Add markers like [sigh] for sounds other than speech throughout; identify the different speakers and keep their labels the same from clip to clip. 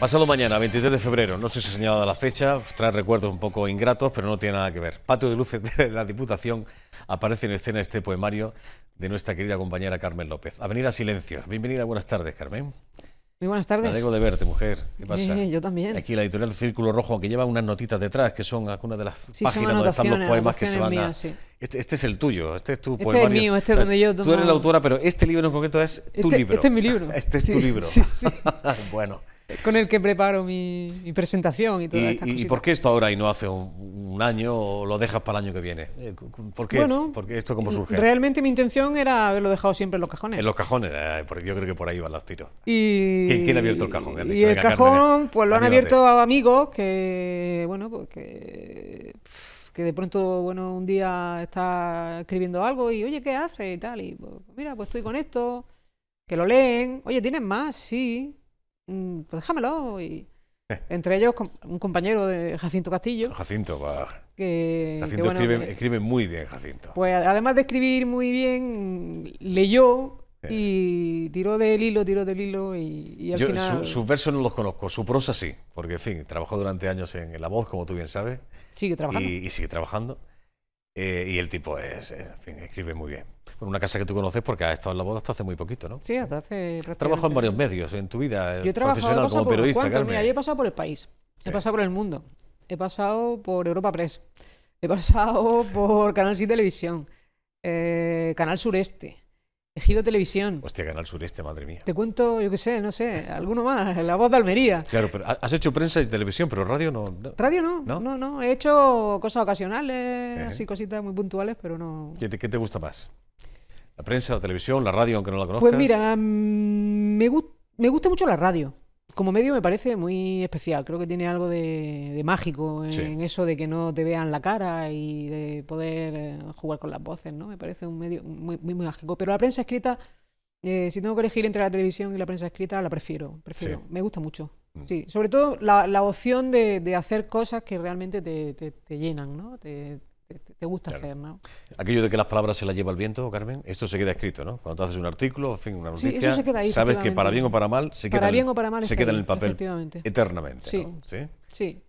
Speaker 1: Pasado mañana, 23 de febrero, no sé si se ha señalado la fecha, trae recuerdos un poco ingratos, pero no tiene nada que ver. Patio de Luces [laughs] de la Diputación aparece en escena este poemario de nuestra querida compañera Carmen López. Avenida Silencio. Bienvenida, buenas tardes, Carmen.
Speaker 2: Muy buenas tardes. Me alegro de verte,
Speaker 1: mujer. ¿Qué yo también. Aquí la editorial Círculo Rojo, aunque lleva unas notitas detrás, que son algunas de las páginas donde están los poemas que se van a... Este, este, es el tuyo, este es tu poema. Este es mío, este es donde yo Tú eres la autora, pero este libro en concreto es tu este, libro. Este es mi libro. [laughs] este es tu libro. Sí, sí. [laughs] bueno
Speaker 2: con el que preparo mi, presentación y esta ¿Y, ¿Y,
Speaker 1: por qué esto ahora y no hace un, año o lo dejas para el año que viene? Eh, ¿Por bueno, esto cómo mm, surge?
Speaker 2: Realmente mi intención era haberlo dejado siempre en los cajones. En los
Speaker 1: cajones, eh, porque yo creo que por ahí van los tiros. Y, ¿Quién, ha abierto el cajón? Y, el cajón, eh, pues lo han abierto
Speaker 2: a amigos que, bueno, pues que de pronto, bueno, un día está escribiendo algo y, oye, ¿qué hace? Y tal, y pues, mira, pues estoy con esto, que lo leen, oye, ¿tienes más? Sí, Mm, pues déjamelo. Y eh. entre ellos un compañero de Jacinto Castillo.
Speaker 1: Jacinto, va.
Speaker 2: Que, Jacinto escribe,
Speaker 1: muy bien, Jacinto.
Speaker 2: Pues además de escribir muy bien, leyó y tiró del hilo, tiró del hilo y, al su, sus
Speaker 1: versos no los conozco, su prosa sí, porque en fin, trabajó durante años en La Voz, como tú bien sabes. Sigue trabajando. y sigue trabajando. Eh, y el tipo es, eh, en fin, escribe muy bien. Por una casa que tú conoces porque has estado en la boda hasta hace muy poquito, ¿no? Sí, hasta
Speaker 2: hace. Trabajo en varios
Speaker 1: medios en tu vida yo he profesional como periodista. yo he
Speaker 2: pasado por el país, he pasado por el mundo, he pasado por Europa Press, he pasado por Canal 6 Televisión, eh, Canal Sureste, Ejido Televisión.
Speaker 1: Hostia, Canal Sureste, madre mía.
Speaker 2: Te cuento, yo qué sé, no sé, alguno más, La Voz de Almería.
Speaker 1: Claro, pero has hecho prensa y televisión, pero radio no.
Speaker 2: Radio no, no, no, He hecho cosas ocasionales, así eh. cositas muy puntuales, pero no.
Speaker 1: ¿Qué te, gusta más? ¿La prensa, la televisión, la radio, aunque no la conozcas? Pues mira,
Speaker 2: mm, me, me gusta mucho la radio como medio me parece muy especial. Creo que tiene algo de, mágico en, eso de que no te vean la cara y de poder eh, jugar con las voces, ¿no? Me parece un medio muy, muy, mágico. Pero la prensa escrita, eh, si tengo que elegir entre la televisión y la prensa escrita, la prefiero. prefiero. Me gusta mucho. Mm. Sí, sobre todo la, opción de, hacer cosas que realmente te, llenan, ¿no? te gusta hacer, ¿no?
Speaker 1: Aquello de que las palabras se las lleva el viento, Carmen, esto se queda escrito, ¿no? Cuando haces un artículo, en fin, una noticia, sabes que para bien o para mal se queda, bien en, o para mal se queda en el papel eternamente, sí. ¿Sí?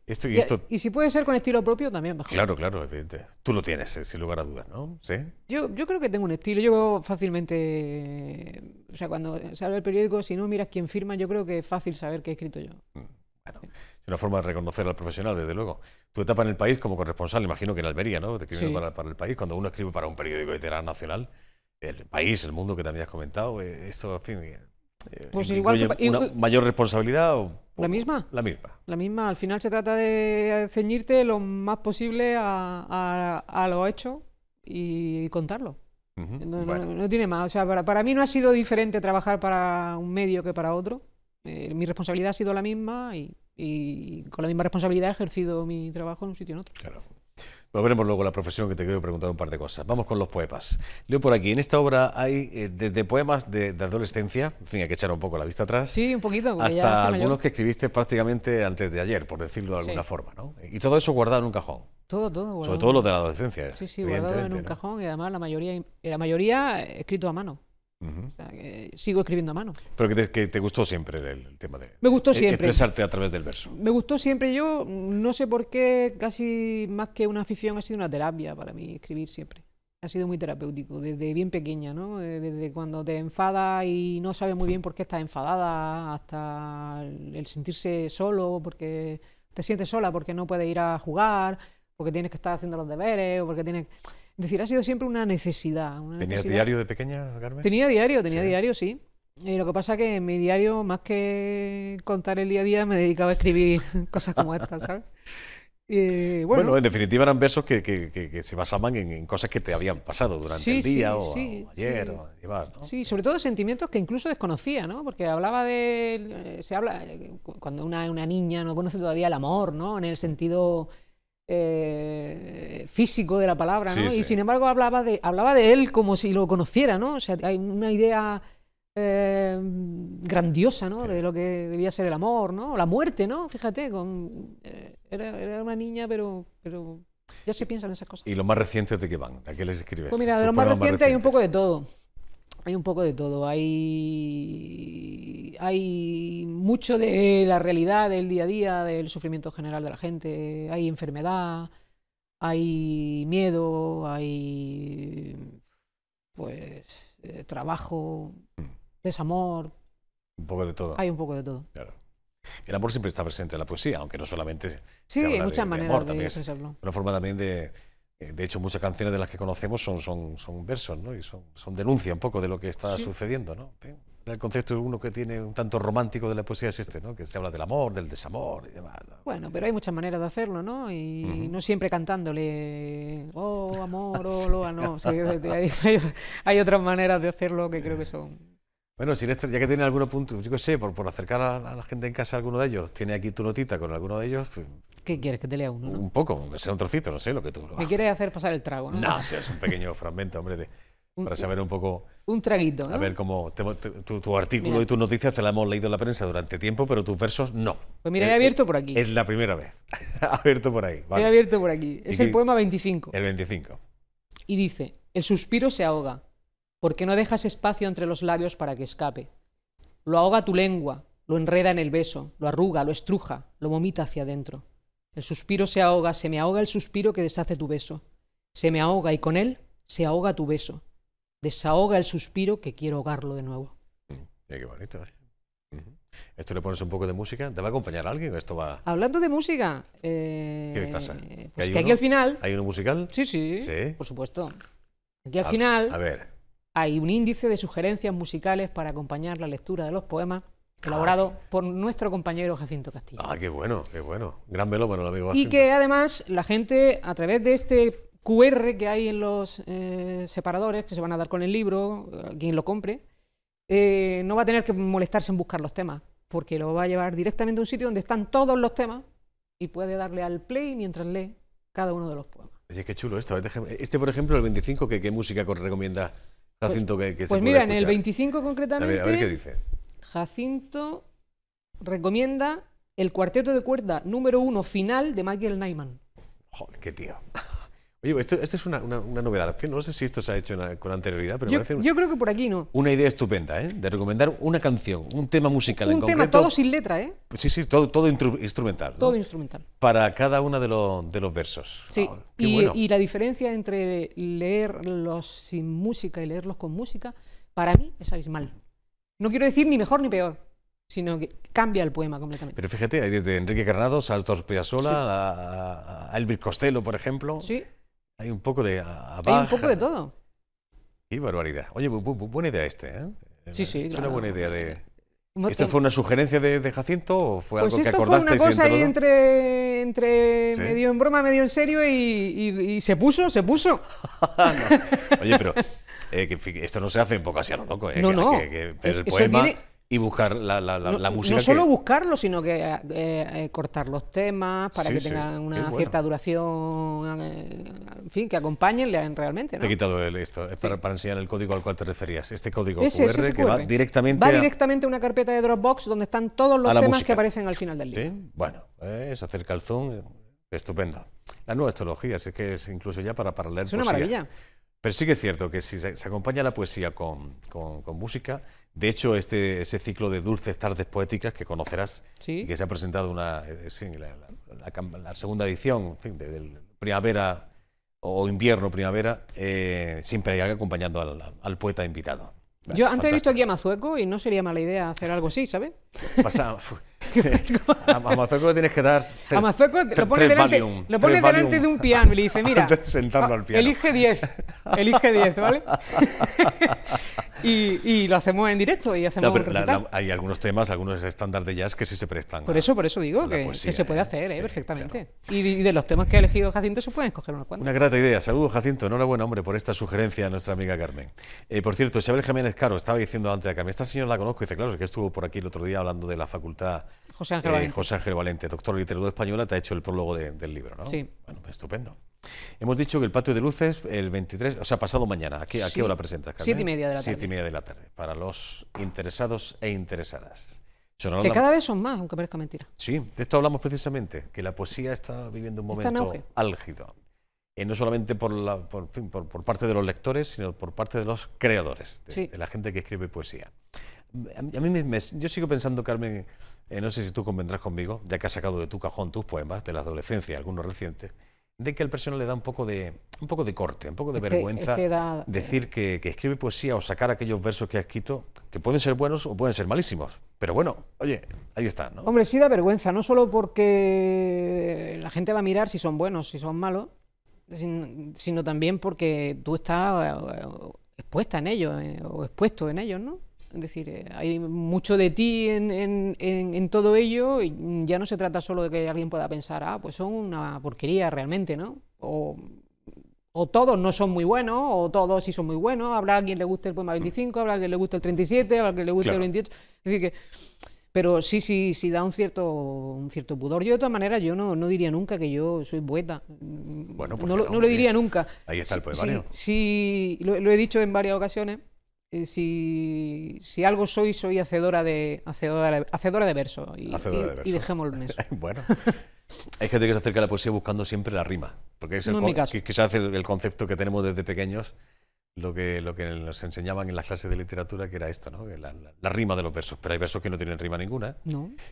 Speaker 2: y, si puede ser con estilo propio, también
Speaker 1: Claro, claro, evidente. Tú lo tienes, eh, sin lugar a dudas, ¿no? ¿Sí?
Speaker 2: Yo, creo que tengo un estilo, yo fácilmente, o sea, cuando sale el periódico, si no miras quién firma, yo creo que es fácil saber qué he escrito yo. Mm
Speaker 1: es una forma de reconocer al profesional, desde luego. Tu etapa en el país como corresponsal, imagino que en Almería, ¿no? para, el país, cuando uno escribe para un periódico literal nacional, el país, el mundo que también has comentado, eh, esto, en fin, eh, eh, pues igual una mayor responsabilidad la misma la misma
Speaker 2: la misma al final se trata de ceñirte lo más posible a, lo hecho y contarlo no, tiene más o sea para mí no ha sido diferente trabajar para un medio que para otro eh, mi responsabilidad ha sido la misma y, con la misma responsabilidad he ejercido mi trabajo en un sitio y en otro. Claro.
Speaker 1: Volveremos luego a la profesión que te quiero preguntar un par de cosas. Vamos con los poemas. Leo por aquí, en esta obra hay eh, desde poemas de, adolescencia, en fin, hay que echar un poco la vista atrás. Sí, un poquito. Hasta algunos que escribiste prácticamente antes de ayer, por decirlo de alguna forma, ¿no? Y todo eso guardado en un cajón.
Speaker 2: Todo, todo. Sobre
Speaker 1: todo los de la adolescencia. Sí, sí, guardado en un
Speaker 2: cajón y además la mayoría, la mayoría escrito a mano sigo escribiendo a mano.
Speaker 1: Pero que te, que te gustó siempre el, tema de Me gustó siempre. expresarte a través del verso. Me
Speaker 2: gustó siempre. Yo no sé por qué, casi más que una afición, ha sido una terapia para mí escribir siempre. Ha sido muy terapéutico, desde bien pequeña, ¿no? Eh, desde cuando te enfadas y no sabes muy bien por qué estás enfadada, hasta el sentirse solo, porque te sientes sola, porque no puedes ir a jugar porque tienes que estar haciendo los deberes o porque tienes... Es decir, ha sido siempre una necesidad. ¿Tenías diario
Speaker 1: de pequeña, Carmen? Tenía diario, tenía
Speaker 2: diario, sí. Y eh, lo que pasa es que en mi diario, más que contar el día a día, me dedicaba a escribir [laughs] cosas como estas, ¿sabes? Eh, bueno, en
Speaker 1: definitiva eran versos que, se basaban en, cosas que te habían pasado durante el día o, ayer
Speaker 2: Sí, sobre todo sentimientos que incluso desconocía, ¿no? Porque hablaba de... Eh, se habla... Cuando una, una niña no conoce todavía el amor, ¿no? En el sentido eh, físico de la palabra, y sin embargo hablaba de, hablaba de él como si lo conociera, ¿no? O sea, hay una idea eh, grandiosa, ¿no? De lo que debía ser el amor, ¿no? La muerte, ¿no? Fíjate, con, eh, era, una niña, pero, pero ya se piensan esas cosas.
Speaker 1: ¿Y los más recientes de qué van? ¿De qué les escribes? Pues mira, de los más recientes hay un poco
Speaker 2: de todo hay un poco de todo, hay, hay mucho de la realidad del día a día, del sufrimiento general de la gente, hay enfermedad, hay miedo, hay pues eh, trabajo, mm. desamor.
Speaker 1: Un poco de todo. Hay un poco de todo. Claro. El amor siempre está presente en la poesía, aunque no solamente. Sí, hay muchas maneras Una forma también de, eh, de hecho, muchas canciones de las que conocemos son, son, son versos, ¿no? Y son, son denuncia un poco de lo que está sucediendo, ¿no? El concepto uno que tiene un tanto romántico de la poesía es este, ¿no? Que se habla del amor, del desamor y demás.
Speaker 2: Bueno, pero hay muchas maneras de hacerlo, ¿no? Y no siempre cantándole, oh, amor, oh, [laughs] loa, no. hay, otras maneras de hacerlo que creo que son...
Speaker 1: Bueno, si este, ya que tiene algunos puntos, yo qué sé, por, por acercar a, la gente en casa a alguno de ellos, tiene aquí tu notita con alguno de ellos, pues,
Speaker 2: ¿Qué quieres? ¿Que te lea uno? Un
Speaker 1: poco, sea un trocito, no sé lo que tú. Lo... Me
Speaker 2: quieres hacer pasar el trago, ¿no? No, si
Speaker 1: es un pequeño [laughs] fragmento, hombre, de, para saber un poco. Un traguito. ¿no? A ver cómo. tu, artículo y tus noticias te la hemos leído en la prensa durante tiempo, pero tus versos no. Pues mira, he abierto por aquí. Es la primera vez. [laughs] abierto por ahí. Vale. He abierto por aquí. Es el poema 25. El 25.
Speaker 2: Y dice: El suspiro se ahoga, porque no dejas espacio entre los labios para que escape. Lo ahoga tu lengua, lo enreda en el beso, lo arruga, lo estruja, lo vomita hacia adentro. El suspiro se ahoga, se me ahoga el suspiro que deshace tu beso. Se me ahoga y con él se ahoga tu beso. Desahoga el suspiro que quiero ahogarlo de nuevo.
Speaker 1: Mm, eh, qué bonito, eh. Esto le pones un poco de música. ¿Te va a acompañar alguien? Esto va.
Speaker 2: Hablando de música. Eh, pues que aquí al final.
Speaker 1: ¿Hay uno musical? Sí, sí. Por supuesto.
Speaker 2: Aquí al final. A ver. Hay un índice de sugerencias musicales para acompañar la lectura de los poemas elaborado por nuestro compañero Jacinto
Speaker 1: Castillo. Ah, qué bueno, qué bueno. Gran velo para el amigo Jacinto. Y que
Speaker 2: además la gente, a través de este QR que hay en los eh, separadores, que se van a dar con el libro, eh, quien lo compre, eh, no va a tener que molestarse en buscar los temas, porque lo va a llevar directamente a un sitio donde están todos los temas y puede darle al play mientras lee cada uno de los poemas.
Speaker 1: Oye, qué chulo esto. Este, por ejemplo, el 25, ¿qué, música recomienda Jacinto que, que pues, Pues mira, en el 25 concretamente... qué dice.
Speaker 2: Jacinto recomienda el cuarteto de cuerda número uno final de Michael Nyman.
Speaker 1: Joder, qué tío. [laughs] Oye, esto, es una, novedad. No sé si esto se ha hecho con anterioridad, pero yo, me parece.
Speaker 2: creo que por aquí no.
Speaker 1: Una idea estupenda, ¿eh? De recomendar una canción, un tema musical en concreto. un tema, todo sin letra, ¿eh? Sí, sí, todo, instrumental. Todo instrumental. Para cada uno de, de los versos. Sí, ah, y
Speaker 2: la diferencia entre leerlos sin música y leerlos con música, para mí es abismal. No quiero decir ni mejor ni peor, sino que cambia el poema completamente.
Speaker 1: Pero fíjate, hay desde Enrique Granados a Astor Piazzolla, a, a, Costello, por ejemplo. Sí. Hay un poco de... hay un poco de todo. Qué barbaridad. Oye, buena idea este, ¿eh? Sí, sí. Es una buena idea de... ¿Esto fue una sugerencia de, Jacinto o fue pues algo que acordaste? Pues esto fue una cosa ahí
Speaker 2: entre, medio en broma, medio en serio y, se puso, se puso. [laughs]
Speaker 1: Oye, pero eh, esto no se hace en pocas así a lo loco. Eh, no, no. el poema y buscar la, la, la, música. No solo
Speaker 2: buscarlo, sino que eh, eh, cortar los temas para que tengan una cierta duración, en fin, que acompañen realmente. Te he
Speaker 1: quitado esto, es para, enseñar el código al cual te referías. Este código QR, que va directamente. Va
Speaker 2: directamente a, una carpeta de Dropbox donde están todos los temas que aparecen al final del libro.
Speaker 1: Bueno, se acerca el zoom. Estupendo. la nueva astrología es que es incluso ya para, para leer. Es una maravilla. Pero sí que es cierto que si se, acompaña la poesía con, música, de hecho este, ese ciclo de dulces tardes poéticas que conocerás que se ha presentado una, eh, eh, la, segunda edición, en fin, de primavera o invierno, primavera, eh, siempre hay acompañando al, poeta invitado. Yo antes he visto aquí
Speaker 2: a Mazueco y no sería mala idea hacer algo así, ¿sabes?
Speaker 1: [laughs] a tienes que dar. Te, lo pone, delante, lo pone delante de un piano y le dice: [laughs] Mira, al piano. elige
Speaker 2: 10, elige 10, ¿vale? [laughs] y, lo hacemos en directo y hacemos
Speaker 1: Hay algunos temas, algunos estándares de jazz que sí se prestan. Por
Speaker 2: eso, por eso digo que, se puede ¿eh? hacer eh, perfectamente. Y, de, los temas que ha elegido Jacinto se pueden escoger unos
Speaker 1: cuantos. Una grata idea. Saludos, Jacinto. Enhorabuena, hombre, por esta sugerencia a nuestra amiga Carmen. Eh, por cierto, Isabel Jiménez Caro estaba diciendo antes de Carmen: Esta señora la conozco y dice: Claro, es que estuvo por aquí el otro día hablando de la facultad eh, José Ángel, Valente. doctor de literatura española, te ha hecho el prólogo del libro, ¿no? Sí. Bueno, pues estupendo. Hemos dicho que el patio de luces el 23, o sea, pasado mañana. ¿A qué, hora presentas, Carmen? Siete y media de la tarde. Siete y media de la tarde, para los interesados e interesadas. que cada
Speaker 2: vez son más, aunque parezca mentira.
Speaker 1: Sí, de esto hablamos precisamente, que la poesía está viviendo un momento álgido. Eh, no solamente por, la, por, parte de los lectores, sino por parte de los creadores, de la gente que escribe poesía a mí, yo sigo pensando, Carmen, eh, no sé si tú convendrás conmigo, ya que has sacado de tu cajón tus poemas de la adolescencia, algunos recientes, de que al persona le da un poco de, un poco de corte, un poco de vergüenza eh. decir que, escribe poesía o sacar aquellos versos que ha escrito, que pueden ser buenos o pueden ser malísimos. Pero bueno, oye, ahí está. ¿no?
Speaker 2: Hombre, sí da vergüenza, no solo porque la gente va a mirar si son buenos, si son malos, sino también porque tú estás eh, expuesta en ellos o expuesto en ellos, ¿no? Es decir, eh, hay mucho de ti en, todo ello y ya no se trata solo de que alguien pueda pensar, ah, pues son una porquería realmente, ¿no? O, o todos no son muy buenos, o todos sí son muy buenos, habrá alguien le guste el poema 25, mm. habrá alguien le guste el 37, habrá alguien le guste el 28. Es decir que... Pero sí, sí, sí da un cierto, un cierto pudor. Yo de todas maneras, yo no, no diría nunca que yo soy poeta.
Speaker 3: Bueno,
Speaker 2: pues no, no, lo diría nunca. Ahí está el poema, Sí, sí, lo, he dicho en varias ocasiones. Eh, si, algo soy, soy hacedora de, hacedora, hacedora de verso. Y, hacedora de dejémoslo en [laughs] eso. bueno.
Speaker 1: Hay gente que se acerca a la poesía buscando siempre la rima, porque es el, que, quizás el, el concepto que tenemos desde pequeños, lo que, lo que nos enseñaban en las clases de literatura, que era esto, ¿no? la, rima de los versos. Pero hay versos que no tienen rima ninguna,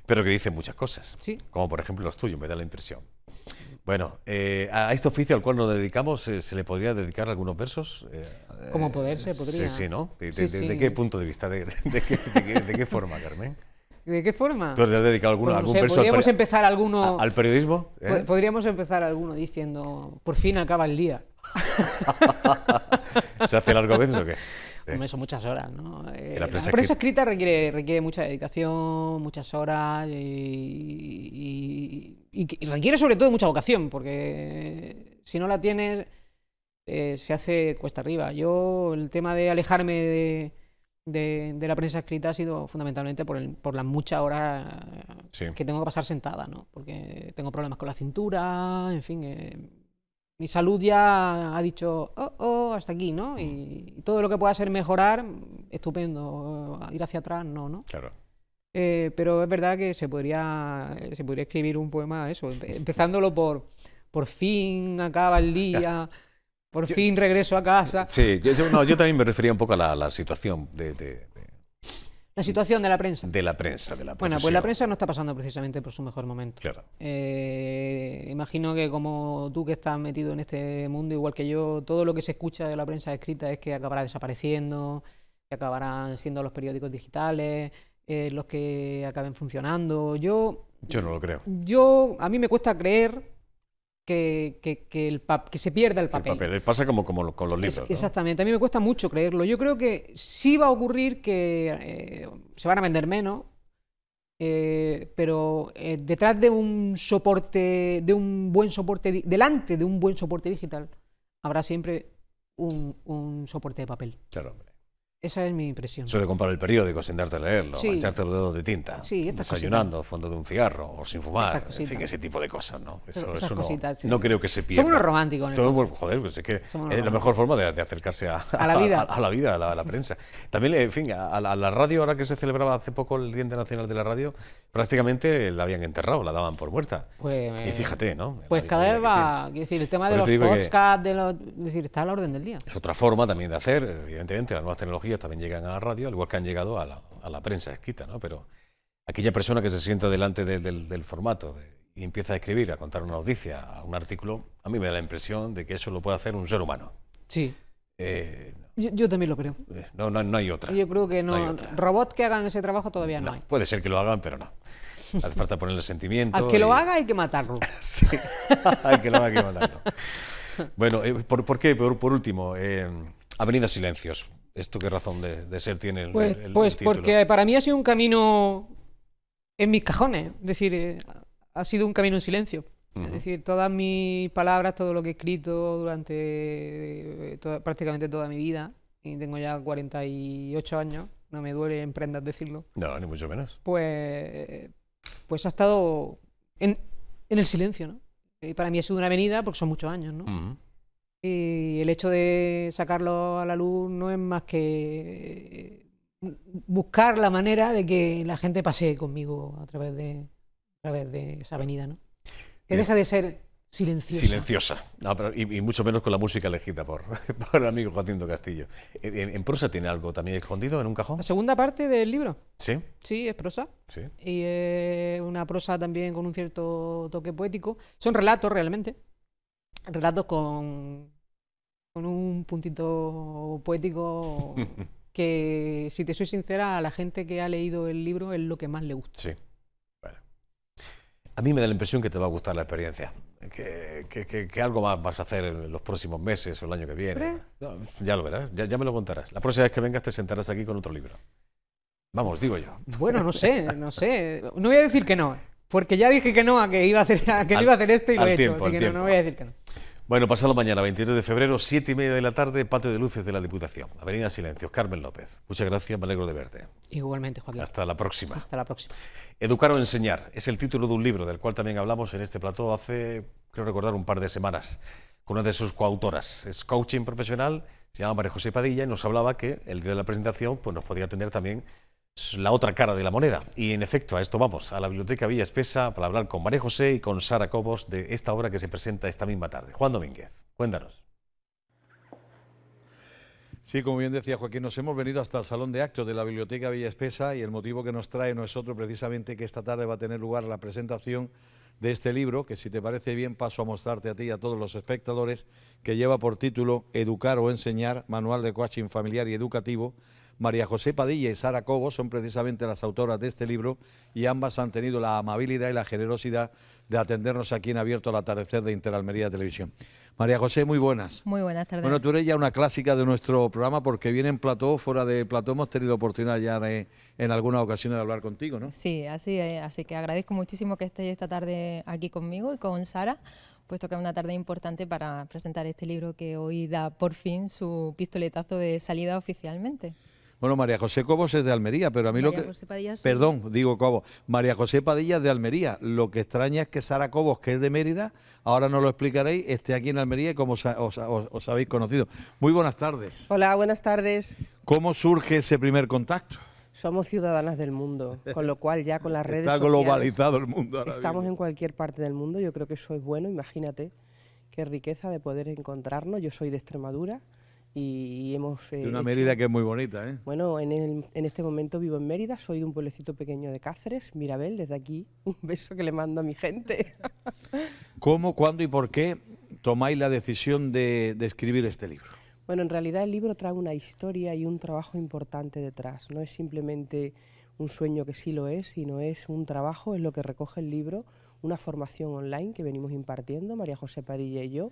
Speaker 1: pero que dicen muchas cosas, ¿Sí? como por ejemplo los tuyos, me da la impresión. Bueno, eh, a este oficio al cual nos dedicamos, eh, ¿se le podría dedicar algunos versos? ¿Cómo eh, Como poderse, podría. Sí, sí, ¿no? ¿De, qué punto de vista? De qué, forma, Carmen? [laughs] ¿De qué forma? ¿Tú le has dedicado alguno, pues algún podríamos al empezar alguno, al periodismo?
Speaker 2: Podríamos empezar alguno diciendo, por fin acaba el día.
Speaker 1: [laughs] ¿Se hace largo a veces o qué?
Speaker 2: son muchas horas, la, eh, prensa, escrita, requiere, requiere mucha dedicación, muchas horas y, requiere sobre todo mucha vocación, porque si no la tienes eh, se hace cuesta arriba. Yo el tema de alejarme de, la prensa escrita ha sido fundamentalmente por, por las muchas horas que tengo que pasar sentada, ¿no? Porque tengo problemas con la cintura, en fin... Eh, mi salud ya ha dicho, oh, oh, hasta aquí, ¿no? Mm. Y, todo lo que pueda ser mejorar, estupendo. Ir hacia atrás, no, ¿no? Claro. Eh, pero es verdad que se podría, se podría escribir un poema, eso, empezándolo por, por fin acaba el día. [laughs] Por fin regreso a casa. Sí,
Speaker 1: yo, también me refería un poco a la, situación de, la situación de la prensa. De la prensa, de la prensa
Speaker 2: Bueno, pues la prensa no está pasando precisamente por su mejor momento. Claro. Eh, imagino que como tú que estás metido en este mundo, igual que yo, todo lo que se escucha de la prensa escrita es que acabará desapareciendo, que acabarán siendo los periódicos digitales, eh, los que acaben funcionando. Yo... Yo no lo creo. Yo, a mí me cuesta creer que, que, que, el que se pierda el papel. El
Speaker 1: papel. Pasa como, como con los libros.
Speaker 2: exactamente, a mí me cuesta mucho creerlo. Yo creo que sí va a ocurrir que eh, se van a vender menos, eh, pero eh, detrás de un soporte, de un buen soporte, delante de un buen soporte digital, habrá siempre un, un soporte de papel. Claro, esa es mi
Speaker 1: impresión. eso de comprar el periódico, darte a leerlo, echarte los dedos de tinta, sí, desayunando, fondo de un cigarro o sin fumar, en fin, ese tipo de cosas, ¿no? Eso, no, creo que se pierda. Somos unos románticos. joder, pues es que es la mejor forma de, acercarse a, la [laughs] vida, a, la, vida a, la, prensa. También, en fin, a, la radio, ahora que se celebraba hace poco el Día Internacional de la Radio, prácticamente la habían enterrado, la daban por muerta. Pues, y fíjate, ¿no?
Speaker 2: Pues cada vez va, decir, el tema de los podcasts, está a la orden del día. Es
Speaker 1: otra forma también de hacer, evidentemente, las nuevas tecnologías también llegan a la radio, al igual que han llegado a la, a la prensa escrita, ¿no? Pero aquella persona que se sienta delante del, formato y empieza a escribir, a contar una noticia, a un artículo, a mí me da la impresión de que eso lo puede hacer un ser humano. Sí. Eh,
Speaker 2: yo, también lo creo.
Speaker 1: Eh, no, no, no hay otra.
Speaker 2: Yo creo que no. robot robots que hagan ese trabajo todavía no, hay.
Speaker 1: Puede ser que lo hagan, pero no. Hace falta ponerle sentimiento. Al que lo
Speaker 2: haga hay que matarlo. [laughs] sí, [laughs] al que lo haga hay que matarlo.
Speaker 1: Bueno, eh, por, por, qué? Por, por último, Avenida Silencios. ¿Esto qué razón de, ser tiene el Pues, pues porque
Speaker 2: para mí ha sido un camino en mis cajones, es decir, eh, ha sido un camino en silencio. Es decir, todas mis palabras, todo lo que he escrito durante eh, prácticamente toda mi vida, y tengo ya 48 años, no me duele en prendas decirlo.
Speaker 1: No, ni mucho menos.
Speaker 2: Pues, pues ha estado en, el silencio, ¿no? Y eh, para mí ha sido una avenida porque son muchos años, ¿no? Y el hecho de sacarlo a la luz no es más que buscar la manera de que la gente pase conmigo a través de, a través de esa avenida, ¿no? Que deja de ser silenciosa.
Speaker 1: Silenciosa, y, mucho menos con la música elegida por, [laughs] por el amigo Jacinto Castillo. ¿En, prosa tiene algo también escondido en un cajón? La segunda parte del libro. Sí. Sí, es prosa. Sí.
Speaker 2: Y es una prosa también con un cierto toque poético. Son relatos realmente relatos con, un puntito poético [laughs] que, si te soy sincera, a la gente que ha leído el libro es lo que más le gusta.
Speaker 1: Sí. A mí me da la impresión que te va a gustar la experiencia. Que, algo más vas a hacer en los próximos meses o el año que viene. ya lo verás, ya, me lo contarás. La próxima vez que vengas te sentarás aquí con otro libro. Vamos, digo yo.
Speaker 2: Bueno, no sé, no sé. No voy a decir que no, porque ya dije que no a que iba a hacer, a que iba a hacer esto y lo he hecho, así que no, no voy a decir que no.
Speaker 1: Bueno, pasado mañana, 23 de febrero, 7 y media de la tarde, Patio de Luces de la Diputación, Avenida Silencios, Carmen López. Muchas gracias, me alegro de verte.
Speaker 2: Igualmente, Joaquín. Hasta
Speaker 1: la próxima. Hasta la próxima. Educar o enseñar es el título de un libro del cual también hablamos en este plató hace, creo recordar, un par de semanas, con una de sus coautoras. Es coaching profesional, se llama María José Padilla y nos hablaba que el día de la presentación pues, nos podía atender también la otra cara de la moneda. Y en efecto, a esto vamos, a la Biblioteca Villa Espesa para hablar con María José y con Sara Cobos de esta obra que se presenta esta misma tarde. Juan Domínguez, cuéntanos.
Speaker 4: Sí, como bien decía Joaquín, nos hemos venido hasta el Salón de Actos de la Biblioteca Villa Espesa y el motivo que nos trae no es otro precisamente que esta tarde va a tener lugar la presentación de este libro, que si te parece bien paso a mostrarte a ti y a todos los espectadores, que lleva por título Educar o Enseñar, Manual de Coaching Familiar y Educativo, María José Padilla y Sara Cobo son precisamente las autoras de este libro y ambas han tenido la amabilidad y la generosidad de atendernos aquí en Abierto al Atardecer de Interalmería Televisión. María José, muy buenas.
Speaker 3: Muy buenas tardes. Bueno,
Speaker 4: tú eres ya una clásica de nuestro programa porque viene en plató, fuera de plató, hemos tenido oportunidad ya en alguna ocasión de hablar contigo, ¿no?
Speaker 3: Sí, así Así que agradezco muchísimo que estéis esta tarde aquí conmigo y con Sara puesto que es una tarde importante para presentar este libro que hoy da por fin su pistoletazo de salida oficialmente.
Speaker 4: Bueno, María José Cobos es de Almería, pero a mí lo que... Perdón, digo Cobos. María José Padilla es de Almería. Lo que extraña es que Sara Cobos, que es de Mérida, ahora no lo explicaréis, esté aquí en Almería y como os, habéis conocido. Muy buenas tardes. Hola, buenas tardes. ¿Cómo surge ese primer contacto?
Speaker 5: somos ciudadanas del mundo, con lo cual ya con las [laughs] redes Está globalizado el mundo. estamos en cualquier parte del mundo, yo creo que eso es bueno, imagínate qué riqueza de poder encontrarnos. Yo soy de Extremadura, y hemos... Eh, de una Mérida que es
Speaker 4: muy bonita, ¿eh?
Speaker 5: Bueno, en, este momento vivo en Mérida, soy de un pueblecito pequeño de Cáceres, Mirabel, desde aquí [laughs] un beso que le mando a mi gente.
Speaker 4: [laughs] ¿Cómo, cuándo y por qué tomáis la decisión de, de escribir este libro?
Speaker 5: Bueno, en realidad el libro trae una historia y un trabajo importante detrás. No es simplemente un sueño que sí lo es, sino es un trabajo, es lo que recoge el libro, una formación online que venimos impartiendo, María José Padilla y yo,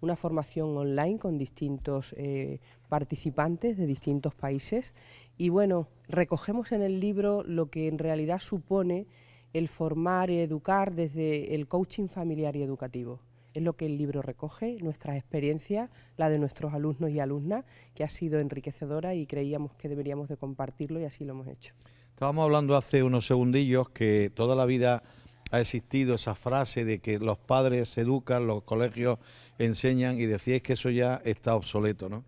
Speaker 5: una formación online con distintos eh, participantes de distintos países y bueno, recogemos en el libro lo que en realidad supone el formar y educar desde el coaching familiar y educativo. Es lo que el libro recoge, nuestras experiencias, la de nuestros alumnos y alumnas, que ha sido enriquecedora y creíamos que deberíamos de compartirlo y así lo hemos hecho.
Speaker 4: Estábamos hablando hace unos segundillos que toda la vida ha existido esa frase de que los padres educan, los colegios enseñan y decíais que eso ya está obsoleto, ¿no?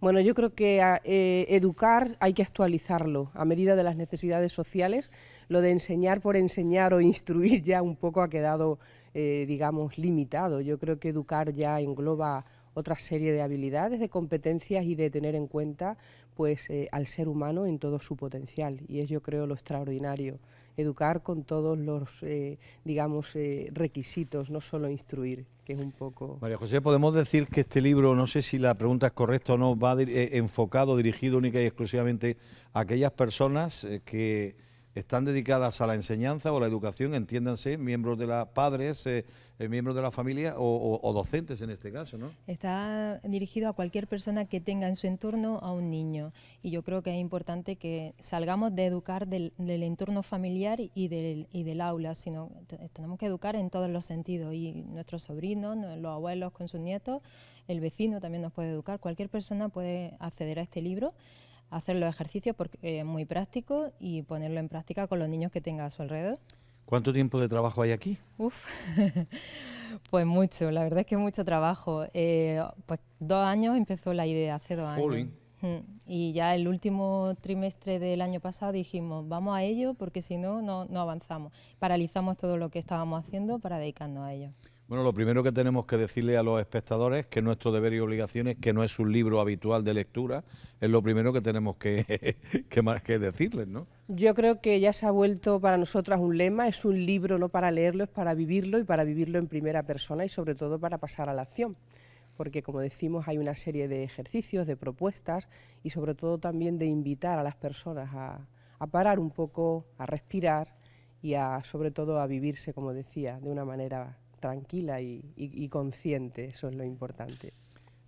Speaker 5: Bueno, yo creo que ah, eh, educar hay que actualizarlo a medida de las necesidades sociales. Lo de enseñar por enseñar o instruir ya un poco ha quedado, eh, digamos, limitado. Yo creo que educar ya engloba otra serie de habilidades, de competencias y de tener en cuenta pues, eh, al ser humano en todo su potencial. Y es, yo creo, lo extraordinario educar con todos los, eh, digamos, eh, requisitos, no solo instruir, que es un poco...
Speaker 4: María José, podemos decir que este libro, no sé si la pregunta es correcta o no, va eh, enfocado, dirigido única y exclusivamente a aquellas personas que están dedicadas a la enseñanza o la educación, entiéndanse, miembros de la padres, eh, eh, miembros de la familia o, docentes en este caso, ¿no?
Speaker 3: Está dirigido a cualquier persona que tenga en su entorno a un niño y yo creo que es importante que salgamos de educar del, entorno familiar y del, y del aula, sino tenemos que educar en todos los sentidos y nuestros sobrinos, los abuelos con sus nietos, el vecino también nos puede educar, cualquier persona puede acceder a este libro hacer los ejercicios porque es eh, muy práctico y ponerlo en práctica con los niños que tenga a su alrededor.
Speaker 4: ¿Cuánto tiempo de trabajo hay aquí?
Speaker 3: Uf, [laughs] pues mucho, la verdad es que mucho trabajo. Eh, pues dos años empezó la idea, hace dos años. Mm, y ya el último trimestre del año pasado dijimos, vamos a ello porque si no, no avanzamos. Paralizamos todo lo que estábamos haciendo para dedicarnos a ello.
Speaker 4: Bueno, lo primero que tenemos que decirle a los espectadores que nuestro deber y obligación es que no es un libro habitual de lectura, es lo primero que tenemos que, [laughs] que decirles, ¿no?
Speaker 5: Yo creo que ya se ha vuelto para nosotras un lema, es un libro no para leerlo, es para vivirlo y para vivirlo en primera persona y sobre todo para pasar a la acción, porque como decimos hay una serie de ejercicios, de propuestas y sobre todo también de invitar a las personas a, a parar un poco, a respirar y a sobre todo a vivirse, como decía, de una manera tranquila y, consciente, eso es lo importante.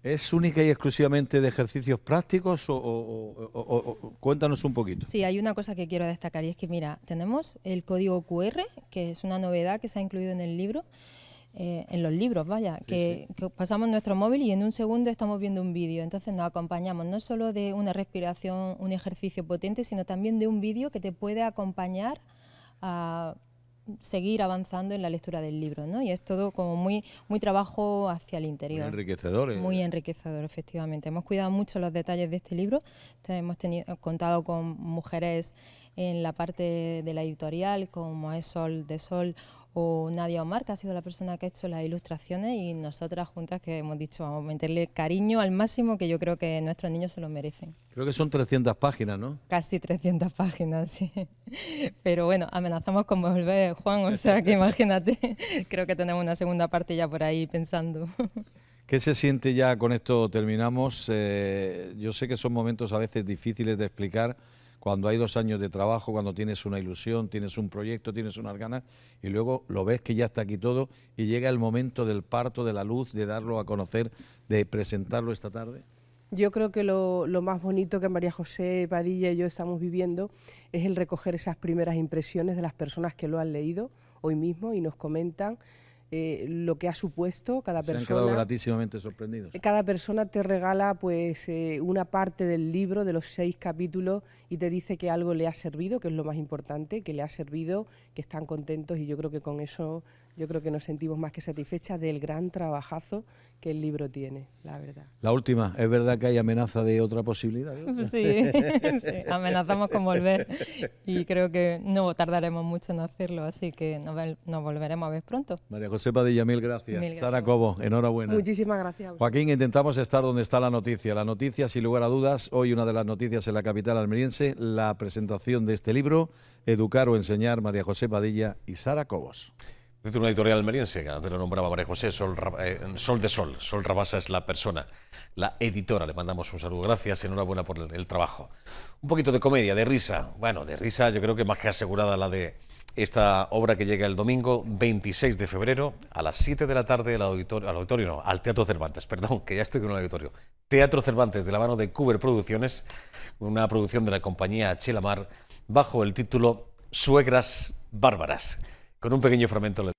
Speaker 4: ¿Es única y exclusivamente de ejercicios prácticos o, cuéntanos un poquito? Sí,
Speaker 3: hay una cosa que quiero destacar y es que, mira, tenemos el código QR, que es una novedad que se ha incluido en el libro, eh, en los libros, vaya, que, que, pasamos nuestro móvil y en un segundo estamos viendo un vídeo. Entonces nos acompañamos no solo de una respiración, un ejercicio potente, sino también de un vídeo que te puede acompañar a seguir avanzando en la lectura del libro, Y es todo como muy, muy trabajo hacia el interior. Muy
Speaker 4: enriquecedor. Eh. Muy
Speaker 3: enriquecedor, efectivamente. Hemos cuidado mucho los detalles de este libro. hemos contado con mujeres en la parte de la editorial, como es Sol de Sol o Nadia Omar, que ha sido la persona que ha hecho las ilustraciones y nosotras juntas que hemos dicho, vamos a meterle cariño al máximo que yo creo que nuestros niños se lo merecen.
Speaker 4: Creo que son 300 páginas, ¿no?
Speaker 3: Casi 300 páginas, sí. [laughs] Pero bueno, amenazamos con volver, Juan, o sea que [laughs] imagínate, creo que tenemos una segunda parte ya por ahí pensando. [laughs]
Speaker 4: ¿Qué se siente ya con esto? Terminamos. Eh, yo sé que son momentos a veces difíciles de explicar cuando hay dos años de trabajo, cuando tienes una ilusión, tienes un proyecto, tienes unas ganas, y luego lo ves que ya está aquí todo y llega el momento del parto, de la luz, de darlo a conocer, de presentarlo esta tarde?
Speaker 5: Yo creo que lo, lo, más bonito que María José Padilla y yo estamos viviendo es el recoger esas primeras impresiones de las personas que lo han leído hoy mismo y nos comentan eh, lo que ha supuesto cada persona. Se han quedado
Speaker 4: gratísimamente sorprendidos. Eh,
Speaker 5: cada persona te regala pues eh, una parte del libro, de los seis capítulos, y te dice que algo le ha servido, que es lo más importante, que le ha servido, que están contentos, y yo creo que con eso yo creo que nos sentimos más que satisfechas del gran trabajazo que el libro tiene, la
Speaker 4: verdad. La última, ¿es verdad que hay amenaza de otra posibilidad? [laughs] [laughs] Sí,
Speaker 3: amenazamos con volver y creo que no tardaremos mucho en hacerlo, así que nos, volveremos a ver pronto. María
Speaker 4: José Padilla, mil gracias. Sara Cobos, enhorabuena.
Speaker 3: Muchísimas gracias.
Speaker 4: Joaquín, intentamos estar donde está la noticia. La noticia, sin lugar a dudas, hoy una de las noticias en la capital almeriense, la presentación de este libro, Educar o Enseñar, María José Padilla y Sara Cobos.
Speaker 1: De una editorial almeriense, que antes lo nombraba María José, eh, Sol, de Sol, Sol Rabasa es la persona, la editora, le mandamos un saludo, gracias, enhorabuena por el, trabajo. Un poquito de comedia, de risa, bueno, de risa yo creo que más que asegurada la de esta obra que llega el domingo 26 de febrero a las 7 de la tarde al auditorio, al auditorio no, al Teatro Cervantes, perdón, que ya estoy con el auditorio, Teatro Cervantes de la mano de Cuber Producciones, una producción de la compañía Chelamar, bajo el título Suegras Bárbaras con un pequeño fragmento